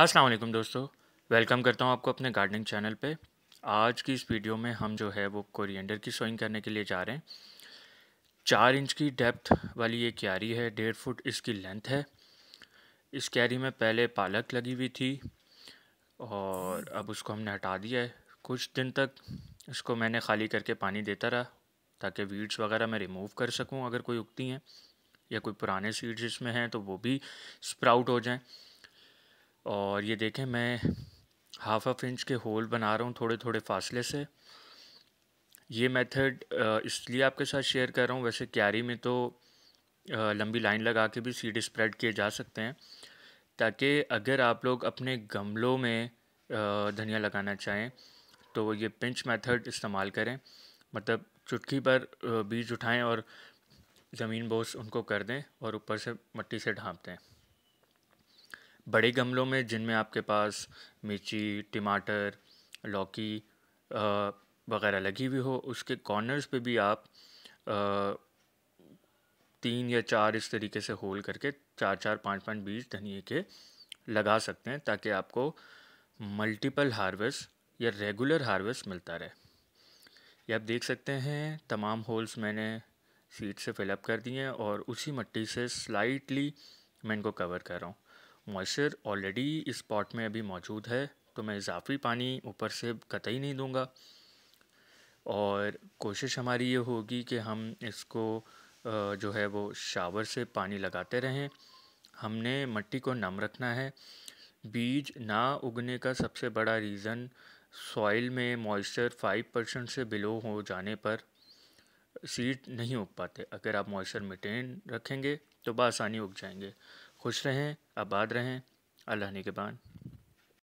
अस्सलाम वालेकुम दोस्तों वेलकम करता हूँ आपको अपने गार्डनिंग चैनल पे आज की इस वीडियो में हम जो है वो कोरिएंडर की सोइंग करने के लिए जा रहे हैं चार इंच की डेप्थ वाली ये क्यारी है डेढ़ फुट इसकी लेंथ है इस क्यारी में पहले पालक लगी हुई थी और अब उसको हमने हटा दिया है कुछ दिन तक इसको मैंने खाली करके पानी देता रहा ताकि वीड्स वगैरह मैं रिमूव कर सकूँ अगर कोई उगती हैं या कोई पुराने सीड्स इसमें हैं तो वो भी स्प्राउट हो जाएँ और ये देखें मैं हाफ हाफ इंच के होल बना रहा हूँ थोड़े थोड़े फासले से ये मेथड इसलिए आपके साथ शेयर कर रहा हूँ वैसे क्यारी में तो लंबी लाइन लगा के भी सीड स्प्रेड किए जा सकते हैं ताकि अगर आप लोग अपने गमलों में धनिया लगाना चाहें तो ये पिंच मेथड इस्तेमाल करें मतलब चुटकी पर बीज उठाएं और ज़मीन बोस उनको कर दें और ऊपर से मट्टी से ढाँप दें बड़े गमलों में जिनमें आपके पास मिर्ची टमाटर लौकी वगैरह लगी हुई हो उसके कॉर्नर्स पे भी आप आ, तीन या चार इस तरीके से होल करके चार चार पाँच पाँच बीज धनिए के लगा सकते हैं ताकि आपको मल्टीपल हार्वेस्ट या रेगुलर हार्वेस्ट मिलता रहे ये आप देख सकते हैं तमाम होल्स मैंने सीड से फिलअप कर दिए हैं और उसी मिट्टी से स्लाइटली मैं इनको कवर कर रहा हूँ मॉइस्चर ऑलरेडी इस पॉट में अभी मौजूद है तो मैं इजाफी पानी ऊपर से कतई नहीं दूंगा और कोशिश हमारी ये होगी कि हम इसको जो है वो शावर से पानी लगाते रहें हमने मिट्टी को नम रखना है बीज ना उगने का सबसे बड़ा रीज़न सॉइल में मॉइस्चर फाइव परसेंट से बिलो हो जाने पर सीड नहीं उग पाते अगर आप मॉइस्चर मेंटेन रखेंगे तो बसानी उग जाएंगे खुश रहें आबाद रहें अल्लाह बाद